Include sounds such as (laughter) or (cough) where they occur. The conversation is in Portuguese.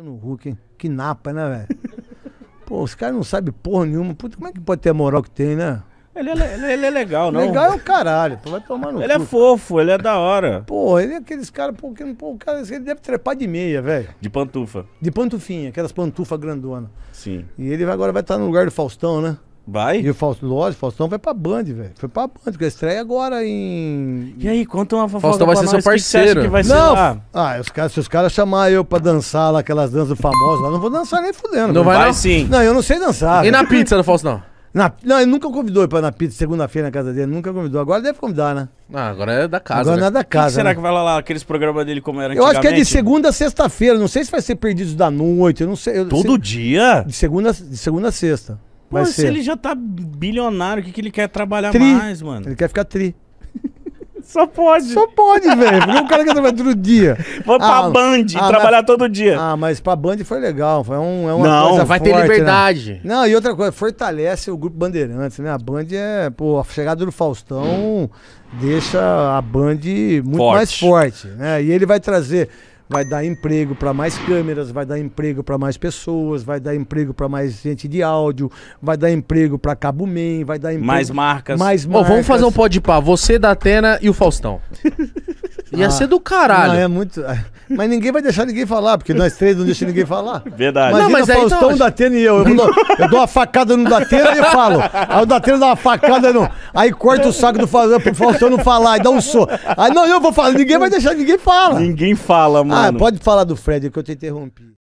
Luciano Huck, hein? Que napa, né, velho? Pô, os caras não sabem porra nenhuma. Puta, como é que pode ter a moral que tem, né? Ele é, ele, é, ele é legal, não? Legal é o caralho, pô, vai tomar no Ele é cu. é fofo, ele é da hora. Pô, ele é aqueles caras, pô, pô, o cara, ele deve trepar de meia, velho. De pantufa. De pantufinha, aquelas pantufas grandonas. Sim. E ele agora vai estar no lugar do Faustão, né? Vai? E o Faustão, lógico, Faustão vai pra Band, velho. Foi pra Band, porque estreia agora em. E aí, conta uma fofoca Faustão vai ser seu parceiro. Que que vai não! Ser Ah, os caras se os caras chamarem eu pra dançar lá, aquelas danças famosas lá, não vou dançar nem fudendo. Não vai, não? sim. Não, eu não sei dançar. E véio. na pizza do Faustão? Na, não, ele nunca convidou ir pra na pizza segunda-feira na casa dele, nunca convidou. Agora deve convidar, né? Ah, agora é da casa. Agora não é né? da casa. Que será né? que vai lá, lá aqueles programas dele como era Eu acho que é de segunda a sexta-feira. Não sei se vai ser perdidos da noite, eu não sei. Eu, Todo se... dia? De segunda, de segunda a sexta. Pô, se ele já tá bilionário, o que, que ele quer trabalhar Tri. mais, mano? Ele quer ficar tri. (laughs) Só pode. Só pode, velho. Porque o cara quer trabalhar todo dia. Vou pra ah, Band, ah, trabalhar todo dia. Ah, mas pra Band foi legal. Foi um, é uma Não, coisa vai ter né? liberdade. Não, e outra coisa, fortalece o grupo Bandeirantes, né? A Band é, pô, a chegada do Faustão deixa a Band muito Forte. mais forte, né? E ele vai trazer vai dar emprego para mais câmeras, vai dar emprego para mais pessoas, vai dar emprego para mais gente de áudio, vai dar emprego para Cabo Man, vai dar emprego... Mais marcas. Mais marcas. Oh, vamos fazer um pó de pá, você da Atena e o Faustão. (laughs) Ia ah, ser do caralho. Não, é muito... Mas ninguém vai deixar ninguém falar, porque nós três não deixamos ninguém falar. Verdade. Imagina não, mas o aí, Faustão, então... Datena e eu. Eu dou, eu dou uma facada no Datena e falo. Aí o Datena dá uma facada no... Aí corta o saco do Faustão pro Faustão não falar e dá um soco. Aí não, eu vou falar. Ninguém vai deixar ninguém falar. Ninguém fala, ah, mano. Ah, pode falar do Fred, que eu te interrompi.